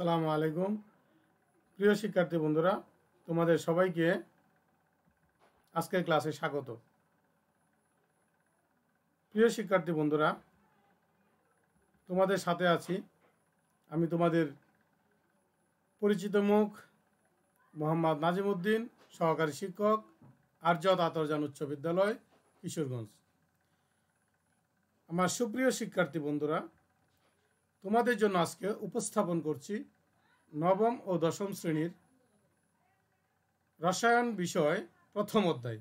সালাম আলাইকুম প্রিয় শিক্ষার্থী বন্ধুরা তোমাদের সবাইকে আজকের ক্লাসে স্বাগত প্রিয় শিক্ষার্থী বন্ধুরা তোমাদের সাথে আছি আমি তোমাদের পরিচিত মুখ মোহাম্মদ নাজিমুদ্দিন সহকারী শিক্ষক আর্যত আতরজান উচ্চ বিদ্যালয় কিশোরগঞ্জ আমার সুপ্রিয় শিক্ষার্থী বন্ধুরা তোমাদের জন্য আজকে উপস্থাপন করছি নবম ও দশম শ্রেণীর রসায়ন বিষয় প্রথম অধ্যায়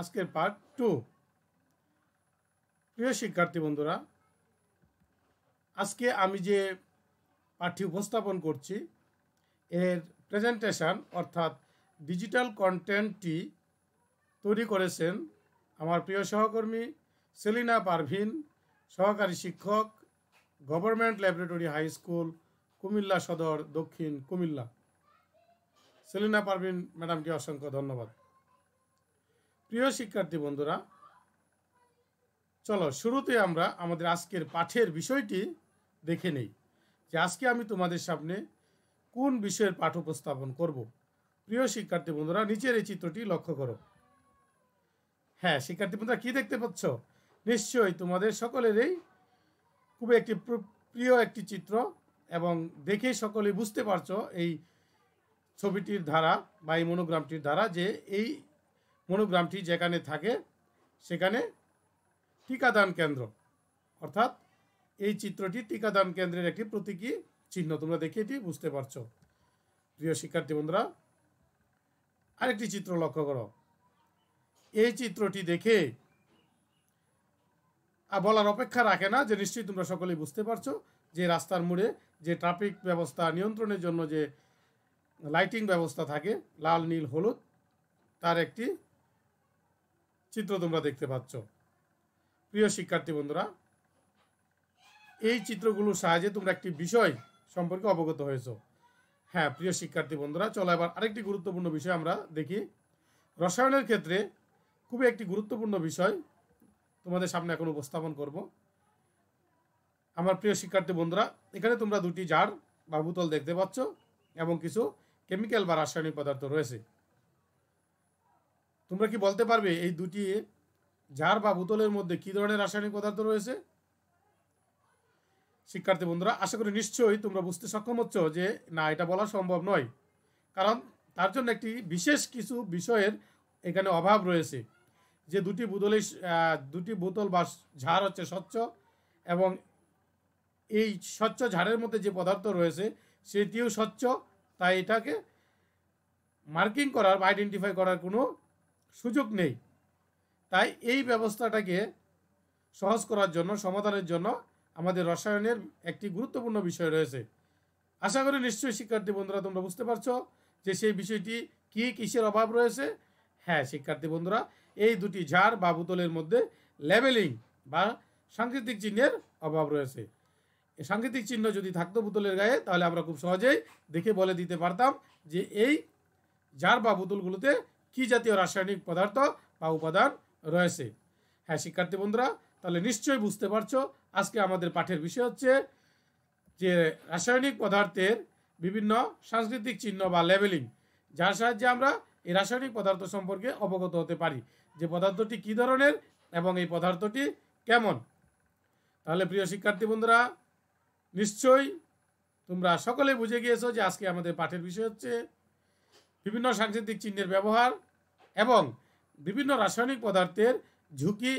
আজকের পার্ট টু প্রিয় শিক্ষার্থী বন্ধুরা আজকে আমি যে পাঠটি উপস্থাপন করছি এর প্রেজেন্টেশন অর্থাৎ ডিজিটাল কন্টেন্টটি তৈরি করেছেন আমার প্রিয় সহকর্মী সেলিনা পারভিন সহকারী শিক্ষক government laboratory high school Comilla Sadar Dakshin Comilla Selina Parvin ম্যাডামকে অসংখ্য ধন্যবাদ প্রিয় শিক্ষার্থী বন্ধুরা চলো শুরুতে আমরা আমাদের আজকের পাঠের বিষয়টি দেখে নেই যে আজকে আমি তোমাদের সামনে কোন বিষয়ের পাঠ উপস্থাপন করব প্রিয় শিক্ষার্থী বন্ধুরা নিচের এই চিত্রটি লক্ষ্য করো হ্যাঁ শিক্ষার্থী বন্ধুরা কী দেখতে পাচ্ছ নিশ্চয়ই তোমাদের সকলেরই খুব একটি প্রিয় একটি চিত্র এবং দেখে সকলে বুঝতে পারছো এই ছবিটির ধারা বা এই মনোগ্রামটির ধারা যে এই মনোগ্রামটি যেখানে থাকে সেখানে টিকাদান কেন্দ্র অর্থাৎ এই চিত্রটি টিকাদান কেন্দ্রের একটি প্রতীকী চিহ্ন তোমরা দেখে এটি বুঝতে পারছো প্রিয় শিক্ষার্থী বন্ধুরা আরেকটি চিত্র লক্ষ্য করো এই চিত্রটি দেখে বলার অপেক্ষা রাখে না যে নিশ্চয়ই তোমরা সকলেই বুঝতে পারছো যে রাস্তার মোড়ে যে ট্রাফিক ব্যবস্থা নিয়ন্ত্রণের জন্য যে লাইটিং ব্যবস্থা থাকে লাল নীল হলুদ তার একটি চিত্র তোমরা দেখতে পাচ্ছ প্রিয় শিক্ষার্থী বন্ধুরা এই চিত্রগুলোর সাহায্যে তোমরা একটি বিষয় সম্পর্কে অবগত হয়েছ হ্যাঁ প্রিয় শিক্ষার্থী বন্ধুরা চলো এবার আরেকটি গুরুত্বপূর্ণ বিষয় আমরা দেখি রসায়নের ক্ষেত্রে খুবই একটি গুরুত্বপূর্ণ বিষয় তোমাদের সামনে এখন উপস্থাপন করব আমার প্রিয় শিক্ষার্থী বন্ধুরা এখানে তোমরা দুটি জার বা বোতল দেখতে পাচ্ছ এবং কিছু কেমিক্যাল বা রাসায়নিক পদার্থ রয়েছে তোমরা কি বলতে পারবে এই দুটি জার বা বোতলের মধ্যে কী ধরনের রাসায়নিক পদার্থ রয়েছে শিক্ষার্থী বন্ধুরা আশা করি নিশ্চয়ই তোমরা বুঝতে সক্ষম হচ্ছ যে না এটা বলা সম্ভব নয় কারণ তার জন্য একটি বিশেষ কিছু বিষয়ের এখানে অভাব রয়েছে যে দুটি বোতলই দুটি বোতল বা ঝাড় হচ্ছে স্বচ্ছ এবং এই স্বচ্ছ ঝাড়ের মধ্যে যে পদার্থ রয়েছে সেটিও স্বচ্ছ তাই এটাকে মার্কিং করার বা আইডেন্টিফাই করার কোনো সুযোগ নেই তাই এই ব্যবস্থাটাকে সহজ করার জন্য সমাধানের জন্য আমাদের রসায়নের একটি গুরুত্বপূর্ণ বিষয় রয়েছে আশা করি নিশ্চয়ই শিক্ষার্থী বন্ধুরা তোমরা বুঝতে পারছো যে সেই বিষয়টি কী কিসের অভাব রয়েছে হ্যাঁ শিক্ষার্থী বন্ধুরা এই দুটি ঝাড় বা বোতলের মধ্যে লেবেলিং বা সাংকেতিক চিহ্নের অভাব রয়েছে সাংকেতিক চিহ্ন যদি থাকতো বোতলের গায়ে তাহলে আমরা খুব সহজেই দেখে বলে দিতে পারতাম যে এই ঝাড় বা বোতলগুলোতে কি জাতীয় রাসায়নিক পদার্থ বা উপাদান রয়েছে হ্যাঁ শিক্ষার্থী বন্ধুরা তাহলে নিশ্চয়ই বুঝতে পারছো আজকে আমাদের পাঠের বিষয় হচ্ছে যে রাসায়নিক পদার্থের বিভিন্ন সাংস্কৃতিক চিহ্ন বা লেবেলিং যার সাহায্যে আমরা এই রাসায়নিক পদার্থ সম্পর্কে অবগত হতে পারি যে পদার্থটি কী ধরনের এবং এই পদার্থটি কেমন তাহলে প্রিয় শিক্ষার্থী বন্ধুরা নিশ্চয়ই তোমরা সকলে বুঝে গিয়েছো যে আজকে আমাদের পাঠের বিষয় হচ্ছে বিভিন্ন সাংস্কৃতিক চিহ্নের ব্যবহার এবং বিভিন্ন রাসায়নিক পদার্থের ঝুঁকি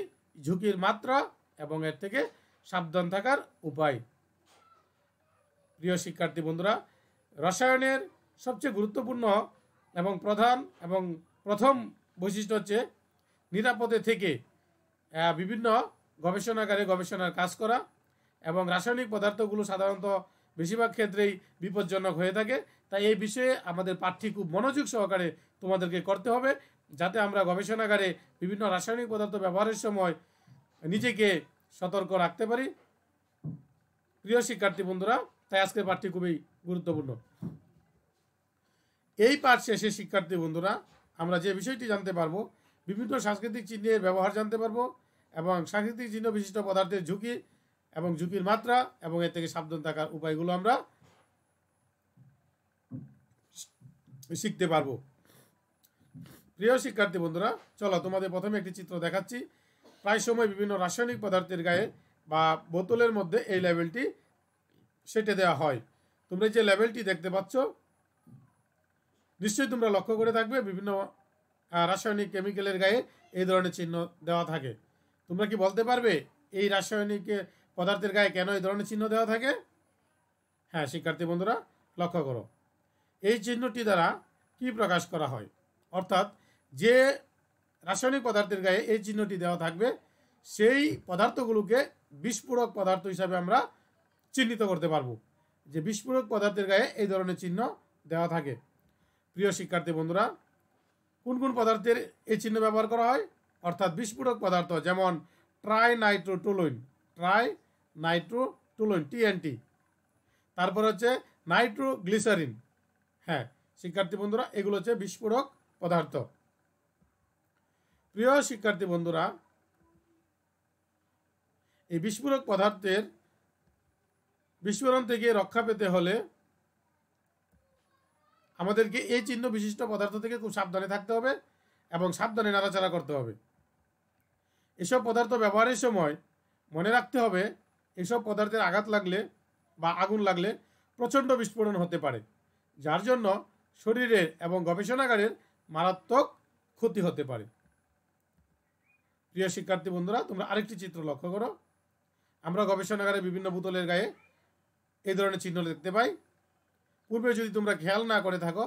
ঝুঁকির মাত্রা এবং এর থেকে সাবধান থাকার উপায় প্রিয় শিক্ষার্থী বন্ধুরা রসায়নের সবচেয়ে গুরুত্বপূর্ণ এবং প্রধান এবং প্রথম বৈশিষ্ট্য হচ্ছে নিরাপদে থেকে বিভিন্ন গবেষণাগারে গবেষণার কাজ করা এবং রাসায়নিক পদার্থগুলো সাধারণত বেশিরভাগ ক্ষেত্রেই বিপজ্জনক হয়ে থাকে তাই এই বিষয়ে আমাদের পাঠ্যি খুব মনোযোগ সহকারে তোমাদেরকে করতে হবে যাতে আমরা গবেষণাগারে বিভিন্ন রাসায়নিক পদার্থ ব্যবহারের সময় নিজেকে সতর্ক রাখতে পারি প্রিয় শিক্ষার্থী বন্ধুরা তাই আজকের পাঠটি খুবই গুরুত্বপূর্ণ এই পাঠ শেষে শিক্ষার্থী বন্ধুরা আমরা যে বিষয়টি জানতে পারবো বিভিন্ন সাংস্কৃতিক চিহ্নের ব্যবহার জানতে পারবো এবং সাংস্কৃতিক চিহ্ন বিশিষ্ট পদার্থের ঝুঁকি এবং ঝুঁকির মাত্রা এবং এর থেকে সাবধান থাকার উপায়গুলো আমরা শিখতে পারবো প্রিয় শিক্ষার্থী বন্ধুরা চলো তোমাদের প্রথমে একটি চিত্র দেখাচ্ছি প্রায় সময় বিভিন্ন রাসায়নিক পদার্থের গায়ে বা বোতলের মধ্যে এই লেভেলটি সেটে দেওয়া হয় তোমরা যে লেভেলটি দেখতে পাচ্ছ নিশ্চয়ই তোমরা লক্ষ্য করে থাকবে বিভিন্ন রাসায়নিক কেমিক্যালের গায়ে এই ধরনের চিহ্ন দেওয়া থাকে তোমরা কি বলতে পারবে এই রাসায়নিক পদার্থের গায়ে কেন এই ধরনের চিহ্ন দেওয়া থাকে হ্যাঁ শিক্ষার্থী বন্ধুরা লক্ষ্য করো এই চিহ্নটি দ্বারা কি প্রকাশ করা হয় অর্থাৎ যে রাসায়নিক পদার্থের গায়ে এই চিহ্নটি দেওয়া থাকবে সেই পদার্থগুলোকে বিস্ফোরক পদার্থ হিসাবে আমরা চিহ্নিত করতে পারবো যে বিস্ফোরক পদার্থের গায়ে এই ধরনের চিহ্ন দেওয়া থাকে প্রিয় শিক্ষার্থী বন্ধুরা কোন কোন পদার্থের এই চিহ্ন ব্যবহার করা হয় অর্থাৎ বিস্ফোরক পদার্থ যেমন trinitrotoluene trinitrotoluene TNT তারপর হচ্ছে নাইট্রোগ্লিসারিন হ্যাঁ শিক্ষার্থী বন্ধুরা এগুলো হচ্ছে বিস্ফোরক পদার্থ প্রিয় শিক্ষার্থী বন্ধুরা এই বিস্ফোরক পদার্থের বিস্ফোরণ থেকে রক্ষা পেতে হলে আমাদেরকে এই চিহ্ন বিশিষ্ট পদার্থ থেকে খুব সাবধানে থাকতে হবে এবং সাবধানে নাড়াচাড়া করতে হবে এসব পদার্থ ব্যবহারের সময় মনে রাখতে হবে এসব পদার্থের আঘাত লাগলে বা আগুন লাগলে প্রচণ্ড বিস্ফোরণ হতে পারে যার জন্য শরীরের এবং গবেষণাগারের মারাত্মক ক্ষতি হতে পারে প্রিয় শিক্ষার্থী বন্ধুরা তোমরা আরেকটি চিত্র লক্ষ্য করো আমরা গবেষণাগারে বিভিন্ন বোতলের গায়ে এই ধরনের চিহ্ন দেখতে পাই পূর্বে যদি তোমরা খেয়াল না করে থাকো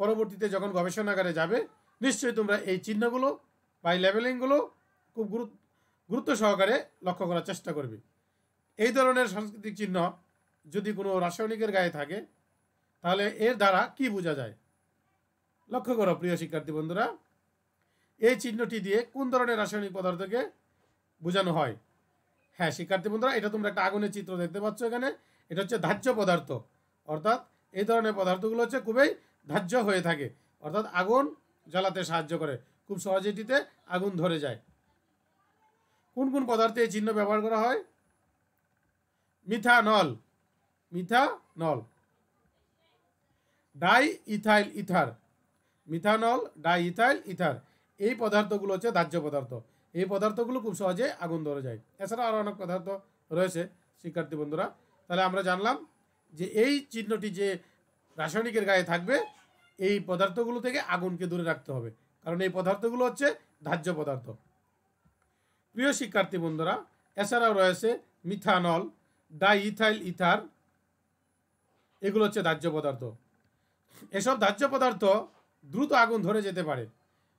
পরবর্তীতে যখন গবেষণাগারে যাবে নিশ্চয়ই তোমরা এই চিহ্নগুলো বা এই লেভেলিংগুলো খুব গুরুত্ব সহকারে লক্ষ্য করার চেষ্টা করবে এই ধরনের সাংস্কৃতিক চিহ্ন যদি কোনো রাসায়নিকের গায়ে থাকে তাহলে এর দ্বারা কি বোঝা যায় লক্ষ্য করো প্রিয় শিক্ষার্থী বন্ধুরা এই চিহ্নটি দিয়ে কোন ধরনের রাসায়নিক পদার্থকে বোঝানো হয় হ্যাঁ শিক্ষার্থী বন্ধুরা এটা তোমরা একটা আগুনের চিত্র দেখতে পাচ্ছ এখানে এটা হচ্ছে ধার্য পদার্থ অর্থাৎ এই ধরনের পদার্থগুলো হচ্ছে খুবই ধার্য হয়ে থাকে অর্থাৎ আগুন জ্বালাতে সাহায্য করে খুব সহজেটিতে আগুন ধরে যায় কোন কোন পদার্থে এই চিহ্ন ব্যবহার করা হয় methanol methanol diethyl ether methanol diethyl ether এই পদার্থগুলো হচ্ছে দাহ্য পদার্থ এই পদার্থগুলো খুব সহজে আগুন ধরে যায় এছাড়া আরও অনেক পদার্থ রয়েছে শিক্ষার্থী বন্ধুরা তাহলে আমরা জানলাম যে এই চিহ্নটি যে রাসায়নিকের গায়ে থাকবে এই পদার্থগুলো থেকে আগুনকে দূরে রাখতে হবে কারণ এই পদার্থগুলো হচ্ছে ধার্য পদার্থ প্রিয় শিক্ষার্থী বন্ধুরা এছাড়াও রয়েছে মিথানল ডাই ইথাইল ইথার এগুলো হচ্ছে দাহ্য পদার্থ এসব ধার্য পদার্থ দ্রুত আগুন ধরে যেতে পারে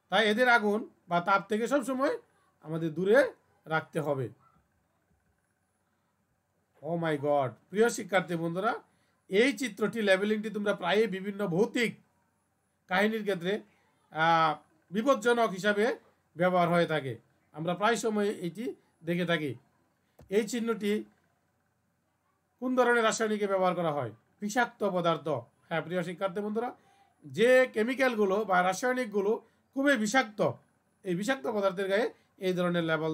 তাই এদের আগুন বা তাপ থেকে সবসময় আমাদের দূরে রাখতে হবে ও মাই গড প্রিয় শিক্ষার্থী বন্ধুরা এই চিত্রটি লেভেলিংটি তোমরা প্রায়ই বিভিন্ন ভৌতিক কাহিনীর ক্ষেত্রে বিপজ্জনক হিসাবে ব্যবহার হয়ে থাকে আমরা প্রায় সময় এটি দেখে থাকি এই চিহ্নটি কোন ধরনের রাসায়নিকে ব্যবহার করা হয় বিষাক্ত পদার্থ হ্যাঁ প্রিয় শিক্ষার্থী বন্ধুরা যে কেমিক্যালগুলো বা রাসায়নিকগুলো খুবই বিষাক্ত এই বিষাক্ত পদার্থের গায়ে এই ধরনের লেভেল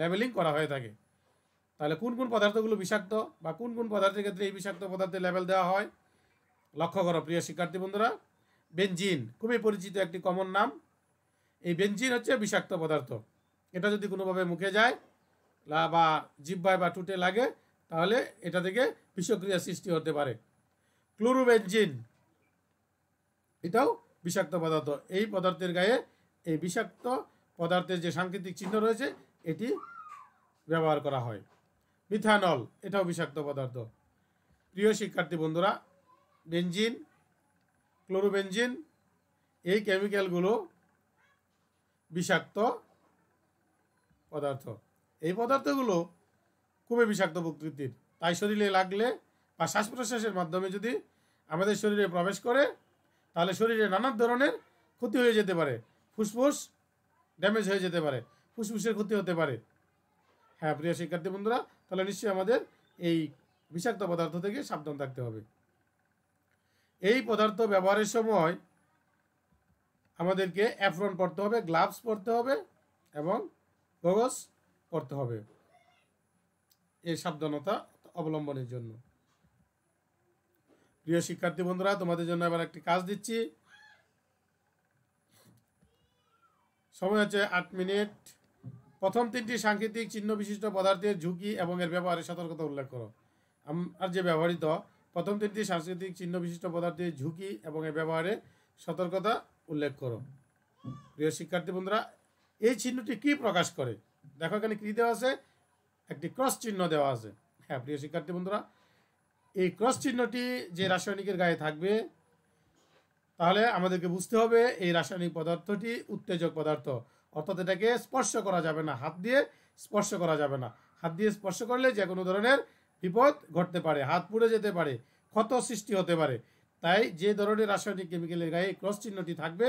লেভেলিং করা হয়ে থাকে তাহলে কোন কোন পদার্থগুলো বিষাক্ত বা কোন কোন পদার্থের ক্ষেত্রে এই বিষাক্ত পদার্থের লেভেল দেওয়া হয় লক্ষ্য করো প্রিয় শিক্ষার্থী বন্ধুরা বেঞ্জিন খুবই পরিচিত একটি কমন নাম এই বেঞ্জিন হচ্ছে বিষাক্ত পদার্থ এটা যদি কোনোভাবে মুখে যায় বা জিব্বায় বা টুটে লাগে তাহলে এটা থেকে বিষক্রিয়া সৃষ্টি হতে পারে ক্লোরোবেঞ্জিন এটাও বিষাক্ত পদার্থ এই পদার্থের গায়ে এই বিষাক্ত পদার্থের যে সাংকেতিক চিহ্ন রয়েছে এটি ব্যবহার করা হয় মিথানল এটাও বিষাক্ত পদার্থ প্রিয় শিক্ষার্থী বন্ধুরা বেঞ্জিন ক্লোরোবেঞ্জিন এই কেমিক্যালগুলো বিষাক্ত পদার্থ এই পদার্থগুলো খুবই বিষাক্ত প্রকৃতির তাই শরীরে লাগলে বা শ্বাস প্রশ্বাসের মাধ্যমে যদি আমাদের শরীরে প্রবেশ করে তাহলে শরীরে নানান ধরনের ক্ষতি হয়ে যেতে পারে ফুসফুস ড্যামেজ হয়ে যেতে পারে ফুসফুসের ক্ষতি হতে পারে হ্যাঁ প্রিয় শিক্ষার্থী বন্ধুরা তাহলে নিশ্চয়ই আমাদের এই বিষাক্ত পদার্থ থেকে সাবধান থাকতে হবে এই পদার্থ ব্যবহারের সময় আমাদেরকে অ্যাফ্রন পরতে হবে গ্লাভস পরতে হবে এবং গগস পরতে হবে এই সাবধানতা অবলম্বনের জন্য প্রিয় শিক্ষার্থী বন্ধুরা তোমাদের জন্য এবার একটি কাজ দিচ্ছি সময় হচ্ছে আট মিনিট প্রথম তিনটি সাংকেতিক চিহ্ন বিশিষ্ট পদার্থের ঝুঁকি এবং এর ব্যবহারে সতর্কতা উল্লেখ করো আর যে ব্যবহৃত প্রথম তিনটি সাংস্কৃতিক চিহ্ন বিশিষ্ট পদার্থের ঝুঁকি এবং এর ব্যবহারে সতর্কতা উল্লেখ করো প্রিয় শিক্ষার্থী বন্ধুরা এই চিহ্নটি কি প্রকাশ করে দেখো এখানে কী দেওয়া আছে একটি ক্রস চিহ্ন দেওয়া আছে হ্যাঁ প্রিয় শিক্ষার্থী বন্ধুরা এই ক্রস চিহ্নটি যে রাসায়নিকের গায়ে থাকবে তাহলে আমাদেরকে বুঝতে হবে এই রাসায়নিক পদার্থটি উত্তেজক পদার্থ অর্থাৎ এটাকে স্পর্শ করা যাবে না হাত দিয়ে স্পর্শ করা যাবে না হাত দিয়ে স্পর্শ করলে যে কোনো ধরনের বিপদ ঘটতে পারে হাত পুড়ে যেতে পারে ক্ষত সৃষ্টি হতে পারে তাই যে ধরনের রাসায়নিক কেমিক্যালের গায়ে ক্রস চিহ্নটি থাকবে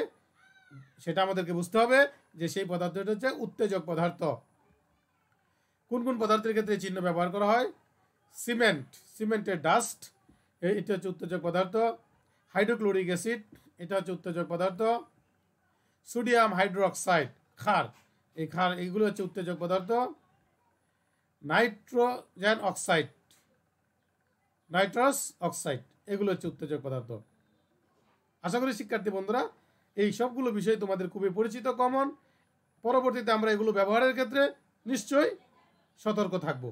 সেটা আমাদেরকে বুঝতে হবে যে সেই পদার্থটি হচ্ছে উত্তেজক পদার্থ কোন কোন পদার্থের ক্ষেত্রে চিহ্ন ব্যবহার করা হয় সিমেন্ট সিমেন্টের ডাস্ট এটা হচ্ছে উত্তেজক পদার্থ হাইড্রোক্লোরিক অ্যাসিড এটা হচ্ছে উত্তেজক পদার্থ সোডিয়াম হাইড্রোক্সাইড ক্ষার এই ক্ষার এইগুলো হচ্ছে উত্তেজক পদার্থ নাইট্রোজেন অক্সাইড নাইট্রাস অক্সাইড এগুলো হচ্ছে উত্তেজক পদার্থ আশা করি শিক্ষার্থী বন্ধুরা এই সবগুলো বিষয় তোমাদের খুবই পরিচিত কমন পরবর্তীতে আমরা এগুলো ব্যবহারের ক্ষেত্রে নিশ্চয়ই সতর্ক থাকব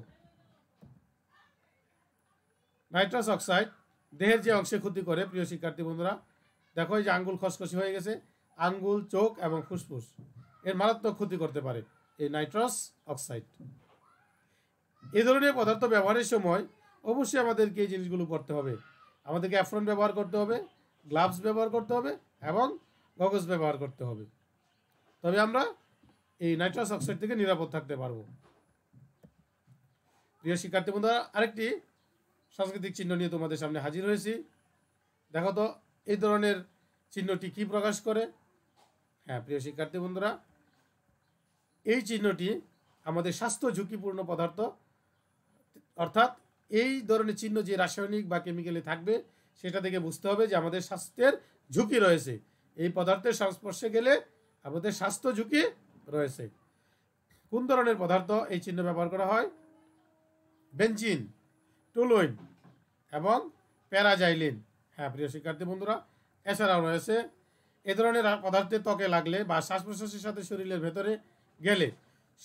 নাইট্রাস অক্সাইড দেহের যে অংশে ক্ষতি করে প্রিয় শিক্ষার্থী বন্ধুরা দেখো এই যে আঙ্গুল খসখসি হয়ে গেছে আঙ্গুল চোখ এবং ফুসফুস এর মারাত্মক ক্ষতি করতে পারে এই নাইট্রাস অক্সাইড এ ধরনের পদার্থ ব্যবহারের সময় অবশ্যই আমাদেরকে এই জিনিসগুলো করতে হবে আমাদেরকে অ্যাফ্রন ব্যবহার করতে হবে গ্লাভস ব্যবহার করতে হবে এবং গগজ ব্যবহার করতে হবে তবে আমরা এই নাইট্রাস অক্সাইড থেকে নিরাপদ থাকতে পারব প্রিয় শিক্ষার্থী বন্ধুরা আরেকটি সাংস্কৃতিক চিহ্ন নিয়ে তোমাদের সামনে হাজির হয়েছি দেখো তো এই ধরনের চিহ্নটি কি প্রকাশ করে হ্যাঁ প্রিয় শিক্ষার্থী বন্ধুরা এই চিহ্নটি আমাদের স্বাস্থ্য ঝুঁকিপূর্ণ পদার্থ অর্থাৎ এই ধরনের চিহ্ন যে রাসায়নিক বা কেমিক্যালে থাকবে সেটা থেকে বুঝতে হবে যে আমাদের স্বাস্থ্যের ঝুঁকি রয়েছে এই পদার্থের সংস্পর্শে গেলে আমাদের স্বাস্থ্য ঝুঁকি রয়েছে কোন ধরনের পদার্থ এই চিহ্ন ব্যবহার করা হয় বেঞ্জিন টুলুইন এবং প্যারাজাইলিন হ্যাঁ প্রিয় শিক্ষার্থী বন্ধুরা এছাড়াও রয়েছে এ ধরনের পদার্থের ত্বকে লাগলে বা শ্বাস প্রশ্বাসের সাথে শরীরের ভেতরে গেলে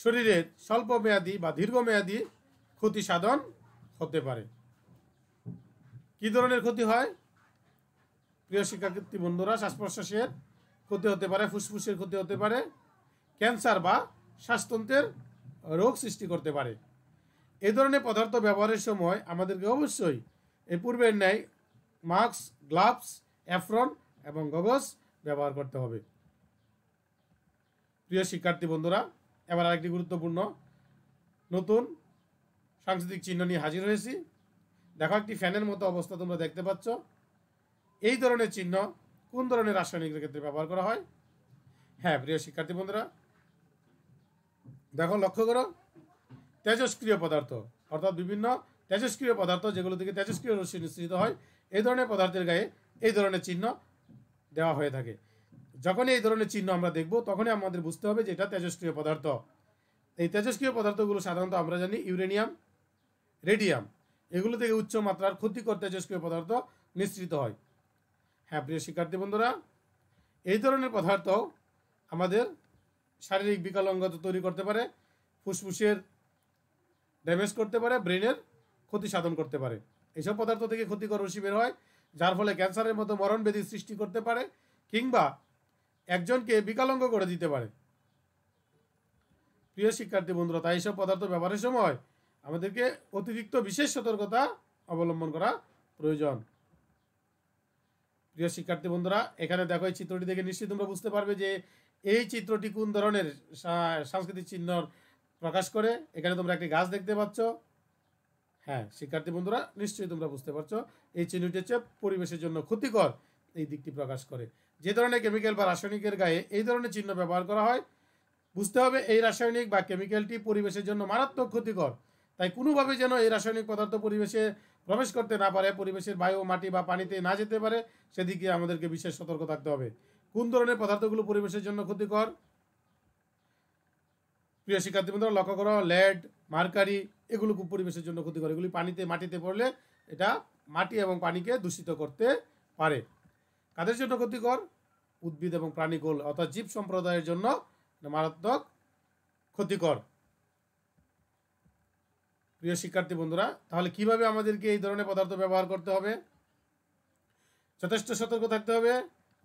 শরীরের স্বল্পমেয়াদী বা দীর্ঘমেয়াদী ক্ষতি সাধন হতে পারে কি ধরনের ক্ষতি হয় প্রিয় শিক্ষার্থী বন্ধুরা শ্বাস প্রশ্বাসের ক্ষতি হতে পারে ফুসফুসের ক্ষতি হতে পারে ক্যান্সার বা শ্বাসতন্ত্রের রোগ সৃষ্টি করতে পারে এ ধরনের পদার্থ ব্যবহারের সময় আমাদেরকে অবশ্যই এ পূর্বের ন্যায় মাস্ক গ্লাভস অ্যাফ্রন এবং গগস ব্যবহার করতে হবে প্রিয় শিক্ষার্থী বন্ধুরা এবার আরেকটি গুরুত্বপূর্ণ নতুন সাংস্কৃতিক চিহ্ন নিয়ে হাজির হয়েছি দেখো একটি ফ্যানের মতো অবস্থা তোমরা দেখতে পাচ্ছ এই ধরনের চিহ্ন কোন ধরনের রাসায়নিক ক্ষেত্রে ব্যবহার করা হয় হ্যাঁ প্রিয় শিক্ষার্থী বন্ধুরা দেখো লক্ষ্য করো তেজস্ক্রিয় পদার্থ অর্থাৎ বিভিন্ন তেজস্ক্রিয় পদার্থ যেগুলো থেকে তেজস্ক্রিয় রশ্মি নিঃসৃত হয় এই ধরনের পদার্থের গায়ে এই ধরনের চিহ্ন দেওয়া হয়ে থাকে যখনই এই ধরনের চিহ্ন আমরা দেখব তখনই আমাদের বুঝতে হবে যে এটা তেজস্ক্রিয় পদার্থ এই তেজস্ক্রিয় পদার্থগুলো সাধারণত আমরা জানি ইউরেনিয়াম রেডিয়াম এগুলো থেকে উচ্চ মাত্রার ক্ষতিকর তেজস্ক্রিয় পদার্থ নিঃসৃত হয় হ্যাঁ প্রিয় শিক্ষার্থী বন্ধুরা এই ধরনের পদার্থ আমাদের শারীরিক বিকলঙ্গত তৈরি করতে পারে ফুসফুসের ড্যামেজ করতে পারে ব্রেনের ক্ষতি সাধন করতে পারে এইসব পদার্থ থেকে ক্ষতিকর রশি বের হয় যার ফলে ক্যান্সারের মতো মরণবেদী সৃষ্টি করতে পারে কিংবা একজনকে বিকলাঙ্গ করে দিতে পারে প্রিয় শিক্ষার্থী বন্ধুরা তাই সব পদার্থ ব্যবহারের সময় আমাদেরকে অতিরিক্ত বিশেষ সতর্কতা অবলম্বন করা প্রয়োজন প্রিয় শিক্ষার্থী বন্ধুরা এখানে দেখো এই চিত্রটি দেখে নিশ্চয়ই তোমরা বুঝতে পারবে যে এই চিত্রটি কোন ধরনের সাংস্কৃতিক চিহ্ন প্রকাশ করে এখানে তোমরা একটি গাছ দেখতে পাচ্ছ হ্যাঁ শিক্ষার্থী বন্ধুরা নিশ্চয়ই তোমরা বুঝতে পারছো এই চিহ্নটি হচ্ছে পরিবেশের জন্য ক্ষতিকর এই দিকটি প্রকাশ করে যে ধরনের কেমিক্যাল বা রাসায়নিকের গায়ে এই ধরনের চিহ্ন ব্যবহার করা হয় বুঝতে হবে এই রাসায়নিক বা কেমিক্যালটি পরিবেশের জন্য মারাত্মক ক্ষতিকর তাই কোনোভাবে যেন এই রাসায়নিক পদার্থ পরিবেশে প্রবেশ করতে না পারে পরিবেশের বায়ু মাটি বা পানিতে না যেতে পারে সেদিকে আমাদেরকে বিশেষ সতর্ক থাকতে হবে কোন ধরনের পদার্থগুলো পরিবেশের জন্য ক্ষতিকর প্রিয় শিক্ষার্থী বন্ধুরা লক্ষ্য করো লেড মার্কারি এগুলো খুব পরিবেশের জন্য ক্ষতিকর এগুলি পানিতে মাটিতে পড়লে এটা মাটি এবং পানিকে দূষিত করতে পারে কাদের জন্য ক্ষতিকর উদ্ভিদ এবং প্রাণীকুল অর্থাৎ জীব সম্প্রদায়ের জন্য মারাত্মক ক্ষতিকর প্রিয় শিক্ষার্থী বন্ধুরা তাহলে কিভাবে আমাদেরকে এই ধরনের পদার্থ ব্যবহার করতে হবে যথেষ্ট সতর্ক থাকতে হবে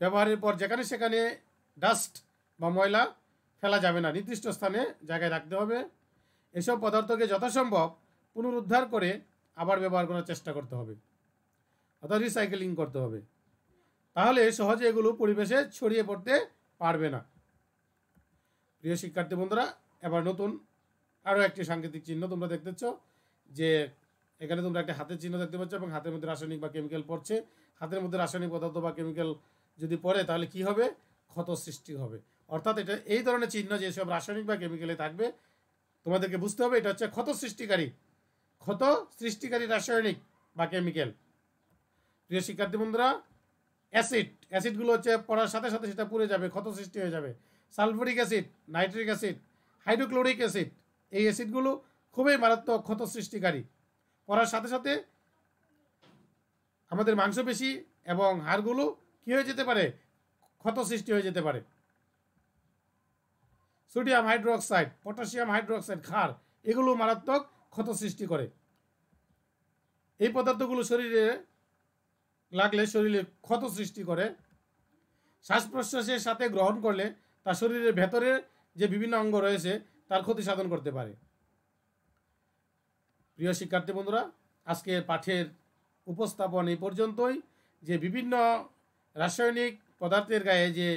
ব্যবহারের পর যেখানে সেখানে ডাস্ট বা ময়লা ফেলা যাবে না নির্দিষ্ট স্থানে জায়গায় রাখতে হবে এসব পদার্থকে যথাসম্ভব পুনরুদ্ধার করে আবার ব্যবহার করার চেষ্টা করতে হবে অর্থাৎ রিসাইকেলিং করতে হবে তাহলে সহজে এগুলো পরিবেশে ছড়িয়ে পড়তে পারবে না প্রিয় শিক্ষার্থী বন্ধুরা এবার নতুন আরও একটি সাংকেতিক চিহ্ন তোমরা দেখতেছ যে এখানে তোমরা একটা হাতের চিহ্ন দেখতে পাচ্ছ এবং হাতের মধ্যে রাসায়নিক বা কেমিক্যাল পড়ছে হাতের মধ্যে রাসায়নিক পদার্থ বা কেমিক্যাল যদি পড়ে তাহলে কি হবে ক্ষত সৃষ্টি হবে অর্থাৎ এটা এই ধরনের চিহ্ন যেসব রাসায়নিক বা কেমিক্যালে থাকবে তোমাদেরকে বুঝতে হবে এটা হচ্ছে ক্ষত সৃষ্টিকারী ক্ষত সৃষ্টিকারী রাসায়নিক বা কেমিক্যাল প্রিয় শিক্ষার্থী বন্ধুরা অ্যাসিড অ্যাসিডগুলো হচ্ছে পড়ার সাথে সাথে সেটা পুড়ে যাবে ক্ষত সৃষ্টি হয়ে যাবে sulphuric acid nitric acid hydrochloric acid এই অ্যাসিডগুলো খুবই মারাত্মক ক্ষত সৃষ্টিকারী পড়ার সাথে সাথে আমাদের মাংসপেশি এবং হাড়গুলো কী হয়ে যেতে পারে ক্ষত সৃষ্টি হয়ে যেতে পারে সোডিয়াম হাইড্রোক্সাইড পটাশিয়াম হাইড্রোক্সাইড ক্ষার এগুলো মারাত্মক ক্ষত সৃষ্টি করে এই পদার্থগুলো শরীরে লাগলে শরীরে ক্ষত সৃষ্টি করে শ্বাস প্রশ্বাসের সাথে গ্রহণ করলে তা শরীরের ভেতরের যে বিভিন্ন অঙ্গ রয়েছে তার ক্ষতি সাধন করতে পারে প্রিয় শিক্ষার্থী বন্ধুরা আজকের পাঠের উপস্থাপন এই পর্যন্তই যে বিভিন্ন রাসায়নিক পদার্থের গায়ে যে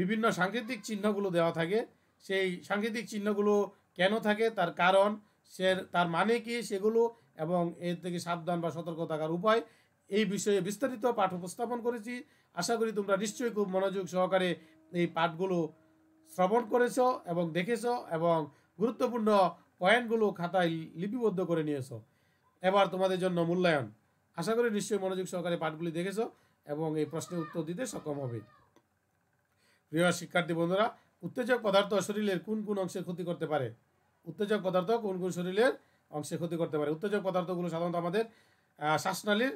বিভিন্ন সাংকেতিক চিহ্নগুলো দেওয়া থাকে সেই সাংকেতিক চিহ্নগুলো কেন থাকে তার কারণ সে তার মানে কি সেগুলো এবং এর থেকে সাবধান বা সতর্ক থাকার উপায় এই বিষয়ে বিস্তারিত পাঠ উপস্থাপন করেছি আশা করি তোমরা নিশ্চয়ই খুব মনোযোগ সহকারে এই পাঠগুলো শ্রবণ করেছ এবং দেখেছ এবং গুরুত্বপূর্ণ পয়েন্টগুলো খাতায় লিপিবদ্ধ করে নিয়েছ এবার তোমাদের জন্য মূল্যায়ন আশা করি নিশ্চয়ই মনোযোগ সহকারে পাঠগুলি দেখেছ এবং এই প্রশ্নের উত্তর দিতে সক্ষম হবে প্রিয় শিক্ষার্থী বন্ধুরা উত্তেজক পদার্থ শরীরের কোন কোন অংশে ক্ষতি করতে পারে উত্তেজক পদার্থ কোন কোন শরীরের অংশে ক্ষতি করতে পারে উত্তেজক পদার্থগুলো সাধারণত আমাদের শ্বাসনালীর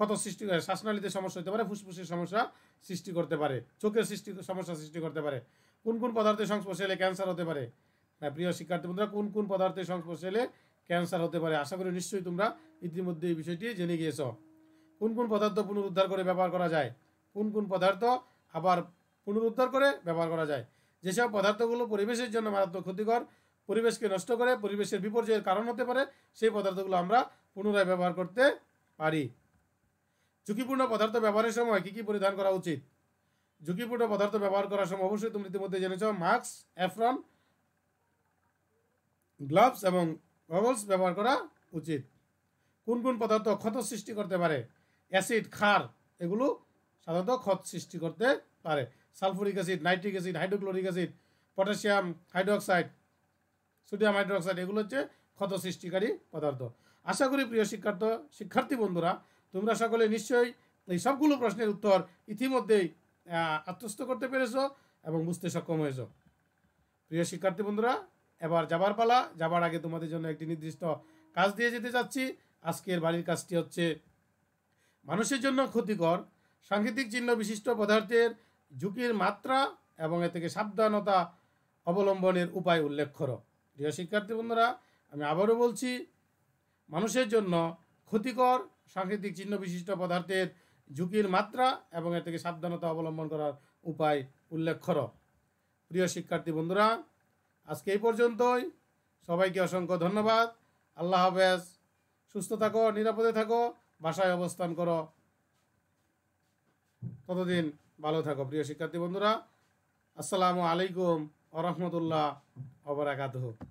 ক্ষত সৃষ্টি শ্বাসনালীতে সমস্যা হতে পারে ফুসফুসের সমস্যা সৃষ্টি করতে পারে চোখের সৃষ্টি সমস্যা সৃষ্টি করতে পারে কোন কোন পদার্থের সংস্পর্শে এলে ক্যান্সার হতে পারে হ্যাঁ প্রিয় শিক্ষার্থী বন্ধুরা কোন কোন পদার্থের সংস্পর্শে এলে ক্যান্সার হতে পারে আশা করি নিশ্চয়ই তোমরা ইতিমধ্যে এই বিষয়টি জেনে গিয়েছ কোন কোন পদার্থ পুনরুদ্ধার করে ব্যবহার করা যায় কোন কোন পদার্থ আবার পুনরুদ্ধার করে ব্যবহার করা যায় যেসব পদার্থগুলো পরিবেশের জন্য মারাত্মক ক্ষতিকর পরিবেশকে নষ্ট করে পরিবেশের বিপর্যয়ের কারণ হতে পারে সেই পদার্থগুলো আমরা পুনরায় ব্যবহার করতে পারি ঝুঁকিপূর্ণ পদার্থ ব্যবহারের সময় কী কী পরিধান করা উচিত ঝুঁকিপূর্ণ পদার্থ ব্যবহার করার সময় অবশ্যই তুমি ইতিমধ্যে জেনেছ মাস্ক অ্যাফ্রন গ্লাভস এবং গগলস ব্যবহার করা উচিত কোন কোন পদার্থ ক্ষত সৃষ্টি করতে পারে অ্যাসিড ক্ষার এগুলো সাধারণত ক্ষত সৃষ্টি করতে পারে sulphuric acid nitric acid hydrochloric acid potassium hydroxide sodium hydroxide এগুলো হচ্ছে ক্ষত সৃষ্টিকারী পদার্থ আশা করি প্রিয় শিক্ষার্থ শিক্ষার্থী বন্ধুরা তোমরা সকলে নিশ্চয়ই এই সবগুলো প্রশ্নের উত্তর ইতিমধ্যেই আত্মস্থ করতে পেরেছ এবং বুঝতে সক্ষম হয়েছ প্রিয় শিক্ষার্থী বন্ধুরা এবার যাবার পালা যাবার আগে তোমাদের জন্য একটি নির্দিষ্ট কাজ দিয়ে যেতে চাচ্ছি আজকের বাড়ির কাজটি হচ্ছে মানুষের জন্য ক্ষতিকর সাংকেতিক চিহ্ন বিশিষ্ট পদার্থের ঝুঁকির মাত্রা এবং এ থেকে সাবধানতা অবলম্বনের উপায় উল্লেখ করো প্রিয় শিক্ষার্থী বন্ধুরা আমি আবারও বলছি মানুষের জন্য ক্ষতিকর সাংস্কৃতিক চিহ্ন বিশিষ্ট পদার্থের ঝুঁকির মাত্রা এবং এর থেকে সাবধানতা অবলম্বন করার উপায় উল্লেখ করো প্রিয় শিক্ষার্থী বন্ধুরা আজকে এই পর্যন্তই সবাইকে অসংখ্য ধন্যবাদ আল্লাহ হাফেজ সুস্থ থাকো নিরাপদে থাকো বাসায় অবস্থান করো ততদিন ভালো থাকো প্রিয় শিক্ষার্থী বন্ধুরা আসসালামু আলাইকুম ওরহমতুল্লাহ অবরাকাত